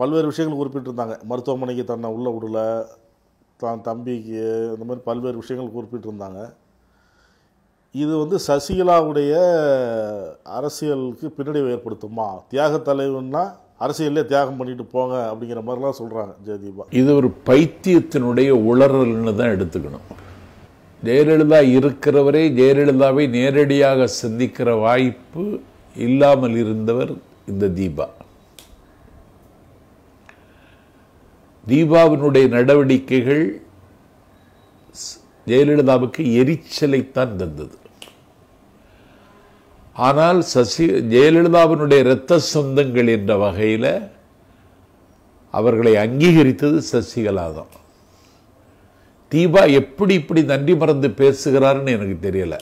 பல்வேறு விஷயங்கள் குறிப்பிட்டிருந்தாங்க மருத்துவமனைக்கு தன்னை உள்ளே விடல தான் தம்பிக்கு இந்த மாதிரி பல்வேறு விஷயங்கள் குறிப்பிட்டிருந்தாங்க இது வந்து சசிகலாவுடைய அரசியலுக்கு பின்னடைவு ஏற்படுத்துமா தியாக தலைவன்னா அரசியலே தியாகம் பண்ணிட்டு போங்க அப்படிங்கிற மாதிரிலாம் சொல்கிறாங்க ஜெயதீபா இது ஒரு பைத்தியத்தினுடைய உளறல்னு தான் எடுத்துக்கணும் ஜெயலலிதா இருக்கிறவரே ஜெயலலிதாவை நேரடியாக சந்திக்கிற வாய்ப்பு இல்லாமல் இருந்தவர் இந்த தீபா தீபாவினுடைய நடவடிக்கைகள் ஜெயலலிதாவுக்கு எரிச்சலைத்தான் தந்தது ஆனால் சசி ஜெயலலிதாவினுடைய இரத்த சொந்தங்கள் என்ற வகையில் அவர்களை அங்கீகரித்தது சசிகலாதான் தீபா எப்படி இப்படி நன்றி மறந்து பேசுகிறாருன்னு எனக்கு தெரியலை